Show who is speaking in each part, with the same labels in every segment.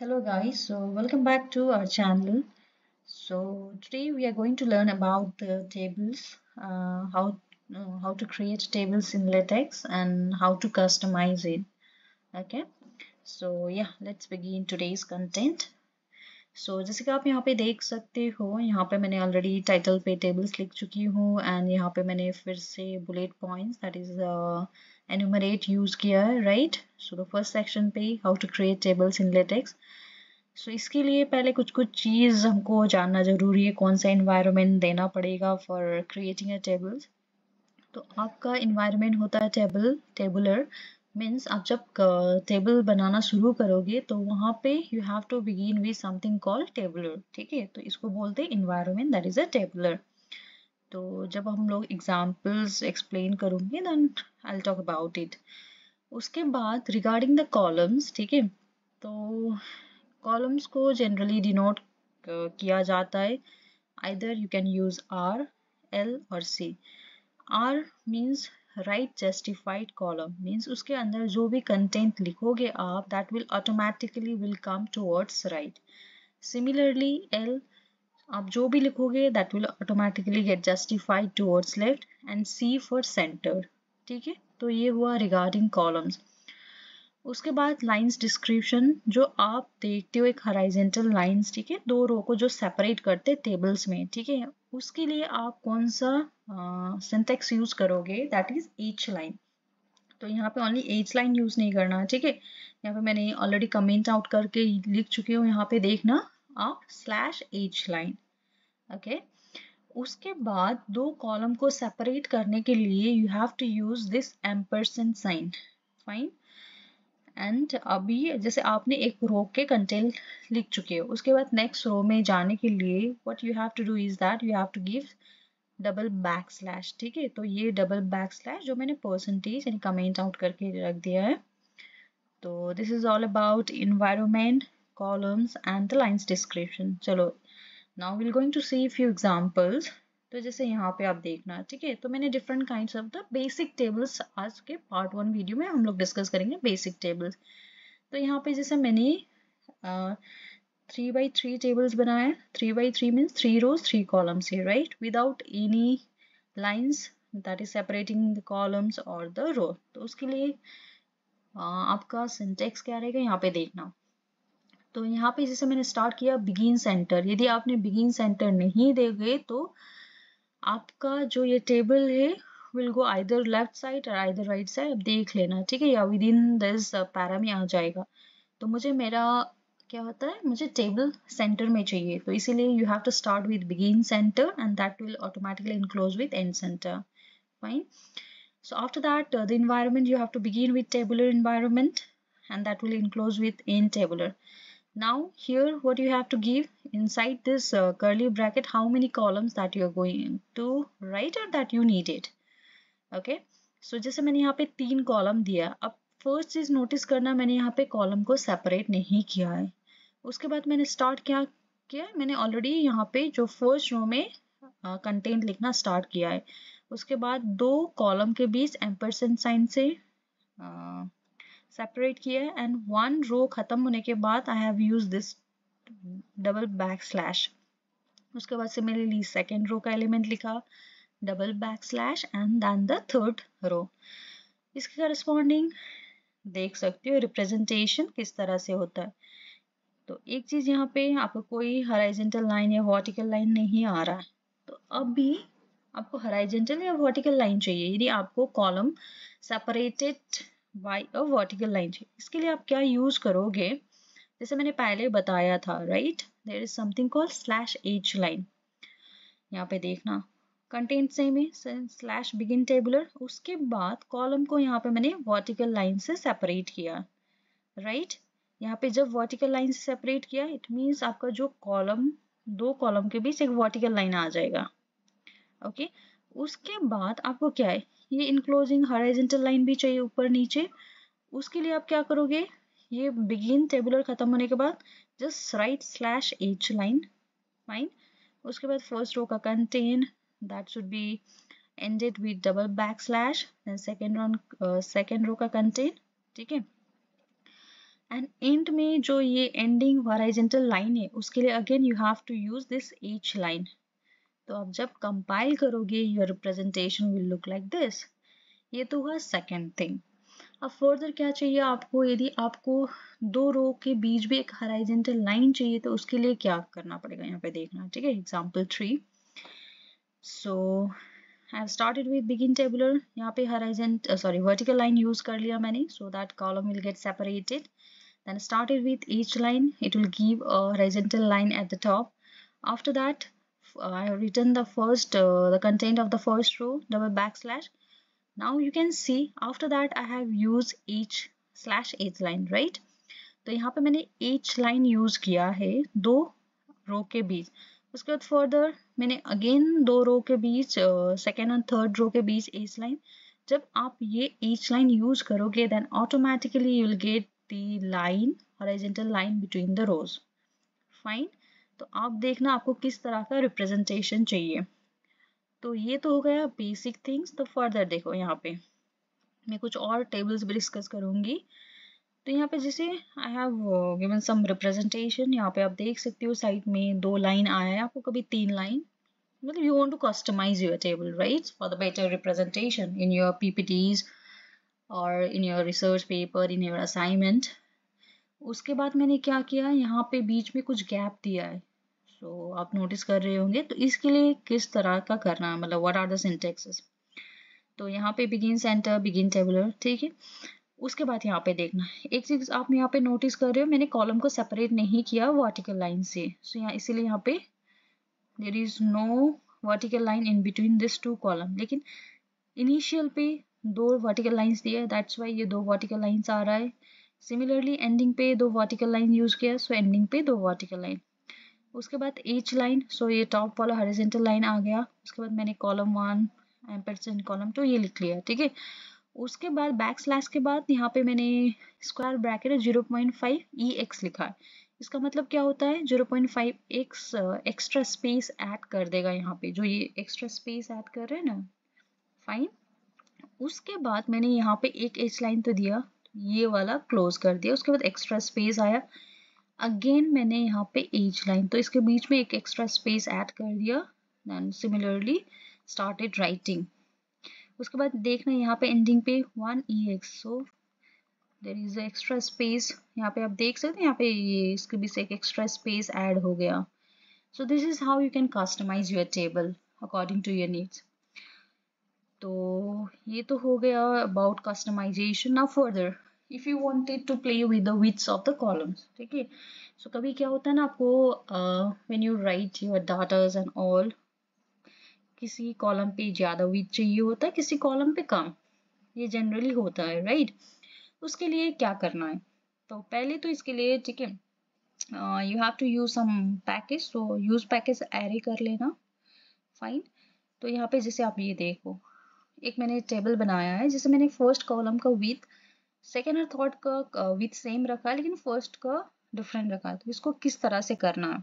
Speaker 1: hello guys so welcome back to our channel so today we are going to learn about the tables uh, how uh, how to create tables in latex and how to customize it okay so yeah let's begin today's content so जैसे कि आप यहाँ पे देख सकते हो यहाँ पे मैंने ऑलरेडी टाइटल पे टेबल्स लिख चुकी हूँ एंड यहाँ पे मैंने फिर से bullet points that is enumerate use किया है right so the first section पे how to create tables in LaTeX so इसके लिए पहले कुछ कुछ चीज़ हमको जानना जरूरी है कौन सा इन्वायरमेंट देना पड़ेगा फॉर क्रिएटिंग अ टेबल्स तो आपका इन्वायरमेंट होता है टेबल टेबुलर मीन्स आप जब टेबल बनाना शुरू करोगे तो वहाँ पे you have to begin with something called tabular ठीक है तो इसको बोलते हैं environment that is a tabular तो जब हम लोग एग्जाम्पल्स एक्सप्लेन करूंगे then I talk about it उसके बाद रिगार्डिंग द कॉलम्स ठीक है तो कॉलम्स को जनरली डिनोट किया जाता है either you can use R L और C R means right justified column means उसके अंदर जो भी कंटेंट लिखोगे आप that will automatically will come towards right similarly L आप जो भी लिखोगे that will automatically get justified towards left and C for center ठीक है तो ये हुआ रिगार्डिंग कॉलम्स उसके बाद लाइंस डिस्क्रिप्शन जो आप देखते हो एक हराइजेंटल लाइंस ठीक है दो रो को जो सेपरेट करते टेबल्स में ठीक है उसके लिए आप कौन सा सिंटेक्स यूज करोगे दैट इज एच लाइन तो यहाँ पे ओनली एच लाइन यूज नहीं करना ठीक है यहाँ पे मैंने ऑलरेडी कमेंट आउट करके लिख चुकी हूँ यहाँ पे देखना of slash H line okay उसके बाद दो कॉलम को सेपरेट करने के लिए you have to use this ampersand sign fine and अभी जैसे आपने एक रो के कंटेंट लिख चुके हो उसके बाद नेक्स्ट रो में जाने के लिए what you have to do is that you have to give double back slash ठीक है तो ये डबल बैक स्लैश जो मैंने परसेंटेज यानी कमेंट आउट करके रख दिया है तो this is all about environment columns and the lines description चलो now we're going to see few examples तो जैसे यहाँ पे आप देखना ठीक है तो मैंने different kind of the basic tables आज के पार्ट वन वीडियो में हम लोग डिस्कस करेंगे बेसिक टेबल्स तो यहाँ पे जैसे मैंने थ्री बाई थ्री टेबल्स बनाए three by three means three rows three columns है right without any lines that is separating the columns और द रो तो उसके लिए आपका सिंटेक्स क्या रहेगा यहाँ पे देखना तो यहाँ पे जैसे मैंने स्टार्ट किया बिगिन सेंटर यदि आपने बिगिन सेंटर नहीं दे गए तो आपका जो ये टेबल है will go either left side और आइदर राइट साइड आप देख लेना ठीक है या विद इन दिस पैरा में आ जाएगा तो मुझे मेरा क्या होता है मुझे टेबल सेंटर में चाहिए तो इसीलिए you have to start with begin center and that will automatically enclose with end center fine so after that the environment you have to begin with tabular environment and that will enclose with end tabular now here what you have to give inside this uh, curly bracket how many columns that you're going to write or that you need it okay so जैसे मैंने यहाँ पे तीन column दिया अब first चीज notice करना मैंने यहाँ पे कॉलम को सेपरेट नहीं किया है उसके बाद मैंने स्टार्ट क्या किया मैंने ऑलरेडी यहाँ पे जो फर्स्ट रो में कंटेंट uh, लिखना स्टार्ट किया है उसके बाद दो कॉलम के बीच एम्परसेंट साइन से uh, सेपरेट किया है एंड वन रो खत्म होने के बाद I have use this double back slash उसके बाद से मैंने ली सेकेंड रो का एलिमेंट लिखा double back slash and then the third row इसके करस्पॉन्डिंग देख सकते हो रिप्रेजेंटेशन किस तरह से होता है तो एक चीज़ यहाँ पे आपको कोई हराइजेंटल लाइन या वर्टिकल लाइन नहीं आ रहा है तो अब भी आपको हराइजेंटल या वर्टिकल लाइन चाहिए यदि आपको column separated by a vertical line चाहिए इसके लिए आप क्या यूज करोगे जैसे मैंने पहले बताया था right there is something call slash H line यहाँ पे देखना कंटेंट सेम है स्लैश बिगिन टेबुलर उसके बाद कॉलम को यहाँ पे मैंने वर्टिकल लाइन से सेपरेट किया राइट right? यहाँ पे जब वर्टिकल लाइन से सेपरेट किया इट मीन्स आपका जो कॉलम दो कॉलम के बीच एक वर्टिकल लाइन आ जाएगा ओके okay? उसके बाद आपको क्या है ये इनक्लोजिंग हॉरिजेंटल लाइन भी चाहिए ऊपर नीचे उसके लिए आप क्या करोगे ये बिगिन टेबुलर खत्म होने के बाद just write slash H line fine उसके बाद फर्स्ट रो का content that should be ended with double back slash second row uh, second का कंटेन ठीक है एंड एंड में जो ये एंडिंग हॉराइजेंटल लाइन है उसके लिए again you have to use this H line तो आप जब कंपाइल करोगे your presentation will look like this ये तो हुआ सेकेंड थिंग अब फर्दर क्या चाहिए आपको यदि आपको दो रो के बीच भी एक हराइजेंटल लाइन चाहिए तो उसके लिए क्या करना पड़ेगा यहाँ पे देखना ठीक है example three so I have started with begin tabular यहाँ पे horizontal sorry vertical line use कर लिया मैंने so that column will get separated then started with each line it will give a horizontal line at the top after that uh, I have written the first uh, the content of the first row double backslash now you can see after that I have used h slash h line right तो यहाँ पे मैंने h line use किया है दो रो के बीच उसके बाद फर्दर मैंने अगेन दो रो के बीच second and third row के बीच h line जब आप ये h line use करोगे then automatically you will get the line horizontal line between the rows fine तो आप देखना आपको किस तरह का रिप्रेजेंटेशन चाहिए तो ये तो हो गया बेसिक थिंग्स तो फर्दर देखो यहाँ पे मैं कुछ और टेबल्स भी डिस्कस करूंगी तो यहाँ पे जैसे I have given some representation यहाँ पे आप देख सकते हो साइड में दो लाइन आया है आपको कभी तीन लाइन मतलब you want to customize your table right for the better representation in your PPTs और in your research paper in your assignment उसके बाद मैंने क्या किया यहाँ पे बीच में कुछ गैप दिया है सो so, आप नोटिस कर रहे होंगे तो इसके लिए किस तरह का करना है मतलब व्हाट आर द सिंटेक्सेस तो यहाँ पे बिगिन सेंटर बिगिन टेबुलर ठीक है उसके बाद यहाँ पे देखना एक चीज आप यहाँ पे नोटिस कर रहे हो मैंने कॉलम को सेपरेट नहीं किया वर्टिकल लाइन से सो so, यहाँ इसीलिए यहाँ पे there is no vertical line in between this two column लेकिन इनिशियल पे दो वर्टिकल लाइन दिया है दैट्स वाई ये दो वर्टिकल लाइन्स आ रहा है सिमिलरली एंडिंग पे दो वर्टिकल लाइन यूज किया सो so एंडिंग पे दो वर्टिकल लाइन उसके बाद एच लाइन सो ये टॉप वाला हरिजेंटल लाइन आ गया उसके बाद मैंने column one ampersand column two ये लिख लिया ठीक है उसके बाद बैक स्लैश के बाद यहाँ पे मैंने square bracket zero point five E X लिखा है इसका मतलब क्या होता है zero point five X extra space add कर देगा यहाँ पे जो ये एक्स्ट्रा स्पेस ऐड कर रहे हैं ना फाइन उसके बाद मैंने यहाँ पे एक एच लाइन तो दिया ये वाला क्लोज कर दिया उसके बाद एक्स्ट्रा स्पेस आया अगेन मैंने यहाँ पे एज लाइन तो इसके बीच में एक एक्स्ट्रा स्पेस ऐड कर दिया देन सिमिलरली स्टार्टेड राइटिंग उसके बाद देखना यहाँ पे एंडिंग पे one E X so there is extra space यहाँ पे आप देख सकते हैं यहाँ पे ये इसके बीच एक एक्स्ट्रा स्पेस ऐड हो गया so this is how you can customize your table according to your needs तो ये तो हो गया अबाउट कस्टमाइजेशन ना further if you wanted to play with the widths of the columns ठीक है सो कभी क्या होता है ना आपको when you write your datas and all किसी कॉलम पे ज़्यादा विथ चाहिए होता है किसी कॉलम पे कम ये जनरली होता है राइट right? उसके लिए क्या करना है तो पहले तो इसके लिए ठीक है you have to use some package so use package array कर लेना फाइन तो यहाँ पे जैसे आप ये देखो एक मैंने टेबल बनाया है जैसे मैंने फर्स्ट कॉलम का विथ सेकेंड और थर्ड का विथ uh, सेम रखा लेकिन फर्स्ट का डिफरेंट रखा तो इसको किस तरह से करना है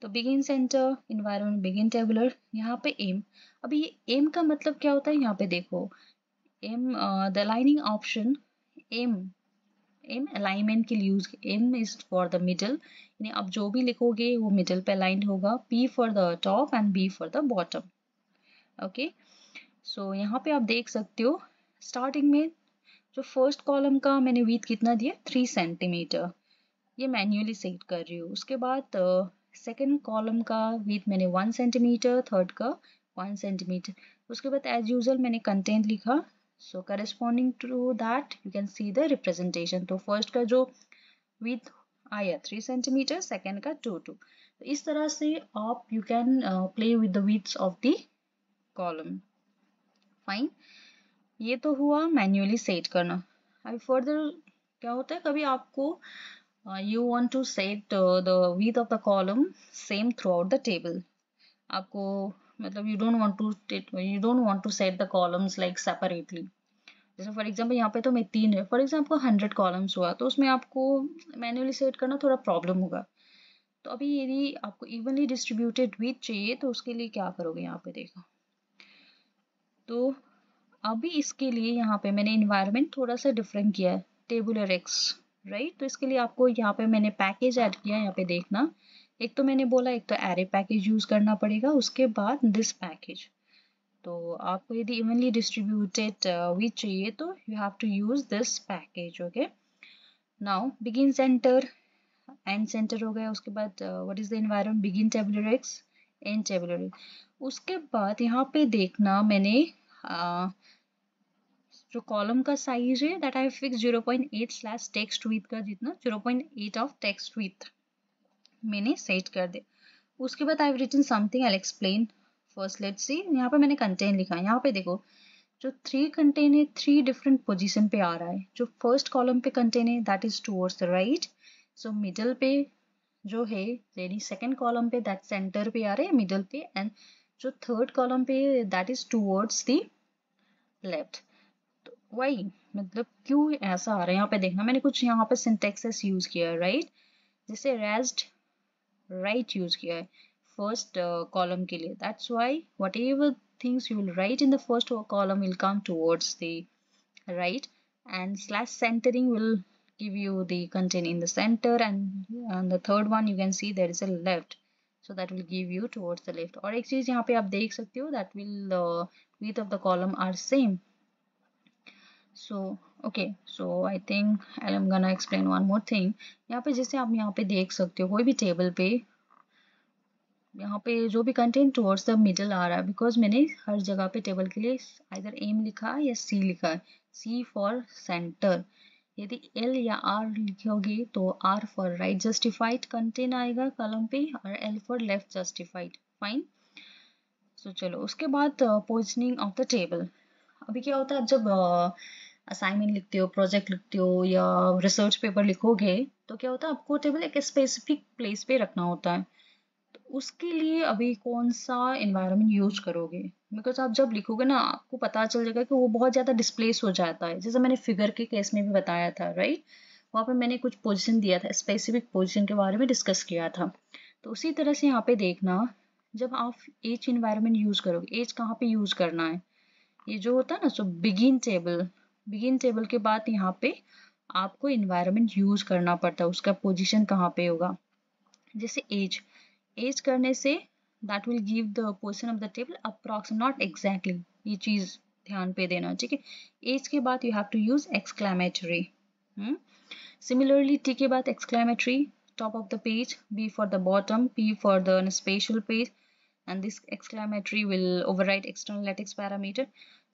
Speaker 1: तो begin center environment begin tabular यहाँ पे एम अभी ये एम का मतलब क्या होता है यहाँ पे देखो M the lining option M M alignment के लिए use M is for the middle यानी आप जो भी लिखोगे वो मिडल पे अलाइन होगा P for the top and B for the bottom okay so यहाँ पे आप देख सकते हो स्टार्टिंग में जो फर्स्ट कॉलम का मैंने वीथ कितना दिया थ्री सेंटीमीटर ये मैन्युअली सेट कर रही हूँ उसके बाद सेकेंड uh, कॉलम का वीथ मैंने वन सेंटीमीटर थर्ड का वन सेंटीमीटर उसके बाद एज यूजल मैंने कंटेंट लिखा so corresponding to that you can see the representation तो फर्स्ट का जो विथ आया थ्री सेंटीमीटर सेकेंड का टू टू तो इस तरह से आप you can play with the widths of the column fine ये तो हुआ मैन्युअली सेट करना अभी फर्दर क्या होता है कभी आपको you want to set the width of the column same throughout the table आपको मतलब you don't want to you don't want to set the columns like separately जैसे फॉर एग्जांपल यहाँ पे तो मैं तीन है फॉर एग्जाम्पल हंड्रेड कॉलम्स हुआ तो उसमें आपको मैन्युअली सेट करना थोड़ा प्रॉब्लम होगा तो अभी यदि आपको इवनली डिस्ट्रीब्यूटेड विथ चाहिए तो उसके लिए क्या करोगे यहाँ पे देखो तो अभी इसके लिए यहाँ पे मैंने इन्वायरमेंट थोड़ा सा डिफरेंट किया है टेबुलर एक्स राइट तो इसके लिए आपको यहाँ पे मैंने पैकेज ऐड किया यहाँ पे देखना एक तो मैंने बोला एक तो एरे पैकेज यूज़ करना पड़ेगा उसके बाद दिस पैकेज तो आपको यदि इवनली डिस्ट्रीब्यूटेड वीट चाहिए तो you have to use this package okay now begin center end center हो गया उसके बाद what is the environment begin tabular X end tabular उसके बाद यहाँ पे देखना मैंने Uh, जो कॉलम का साइज है that I fix zero point eight slash text width का जितना zero point eight of text width मैंने सेट कर दिया उसके बाद I have written something I explain first let see यहाँ पे मैंने कंटेन लिखा है यहाँ पे देखो जो थ्री कंटेन है थ्री डिफरेंट पोजिशन पे आ रहा है जो फर्स्ट कॉलम पे कंटेन है that is towards the right so middle पे जो है यानी सेकेंड कॉलम पे दैट सेंटर पे आ रहा है मिडल पे एंड जो थर्ड कॉलम पे that is towards the left तो वही मतलब क्यों ऐसा आ रहा है यहाँ पे देखना मैंने कुछ यहाँ पे सिंटेक्सेस यूज किया है राइट जैसे रेस्ट राइट यूज किया है फर्स्ट कॉलम uh, के लिए that's why whatever things you will write in the first column will come towards the right and slash centering will give you the content in the center and on the third one you can see there is a left so that will give you towards the left और एक चीज यहाँ पे आप देख सकते हो that will width of the columns are same so okay so I think I am gonna explain one more thing यहाँ पे जैसे आप यहाँ पे देख सकते हो कोई भी टेबल पे यहाँ पे जो भी कंटेंट टूवर्ड्स द मिडल आ रहा है बिकॉज मैंने हर जगह पे टेबल के लिए आइर एम लिखा है या सी लिखा है सी फॉर सेंटर यदि L या R लिखोगे तो R for right justified content आएगा कॉलम पे और L for left justified fine so चलो उसके बाद पोजनिंग ऑफ द टेबल अभी क्या होता है आप जब असाइनमेंट uh, लिखते हो प्रोजेक्ट लिखते हो या रिसर्च पेपर लिखोगे तो क्या होता है आपको टेबल एक स्पेसिफिक प्लेस पे रखना होता है तो उसके लिए अभी कौन सा इन्वायरमेंट यूज करोगे बिकॉज आप जब लिखोगे ना आपको पता चल जाएगा कि वो बहुत ज़्यादा डिस्प्लेस हो जाता है जैसे मैंने फिगर के केस में भी बताया था राइट वहाँ पे मैंने कुछ पोजीशन दिया था स्पेसिफिक पोजीशन के बारे में डिस्कस किया था तो उसी तरह से यहाँ पे देखना जब आप एज इन्वायरमेंट यूज़ करोगे एज कहाँ पे यूज़ करना है ये जो होता है ना so begin table begin table के बाद यहाँ पे आपको इन्वायरमेंट यूज़ करना पड़ता है उसका पोजिशन कहाँ पे होगा जैसे एज एज करने से that will give the position of the table approx not exactly ये चीज ध्यान पे देना ठीक है एज के बाद you have to use exclamatory similarly T के बाद exclamatory top of the page B for the bottom P for the special page and this exclamatory will override external latex parameter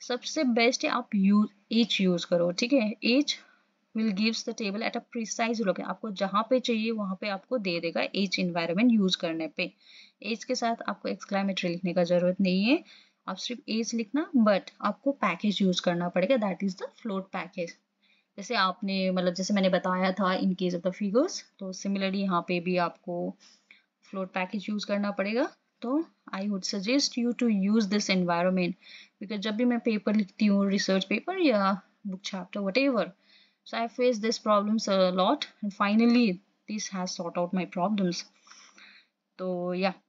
Speaker 1: सबसे बेस्ट है आप use H use करो ठीक है H will gives the table at a precise location आपको जहाँ पे चाहिए वहाँ पे आपको दे देगा एच इन्वायरमेंट यूज करने पे एज के साथ आपको एक्सक्लामेटरी लिखने का जरूरत नहीं है आप सिर्फ एज लिखना बट आपको पैकेज यूज करना पड़ेगा that is the float package जैसे आपने मतलब जैसे मैंने बताया था in case of the figures तो सिमिलरली यहाँ पे भी आपको फ्लोट पैकेज यूज करना पड़ेगा तो I would suggest you to use this environment because जब भी मैं पेपर लिखती हूँ रिसर्च पेपर या book chapter whatever so I face this problems a and finally this has sort out my problems तो या yeah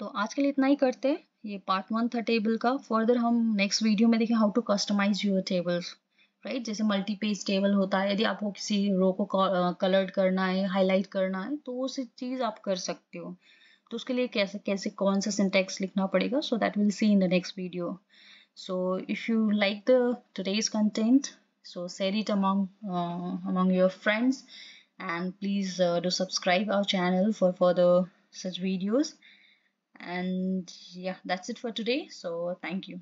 Speaker 1: तो आज के लिए इतना ही करते हैं ये पार्ट वन था टेबल का फर्दर हम नेक्स्ट वीडियो में देखें how to customize your tables right जैसे मल्टी पेज टेबल होता है यदि आपको किसी रो को कलर्ड करना है हाईलाइट करना है तो वो सी चीज़ आप कर सकते हो तो उसके लिए कैसे कैसे कौन सा सिंटेक्स लिखना पड़ेगा so that will see in the next video so if you like the today's content so share it among uh, your friends and please do subscribe our channel for for the such videos And yeah, that's it for today. So thank you.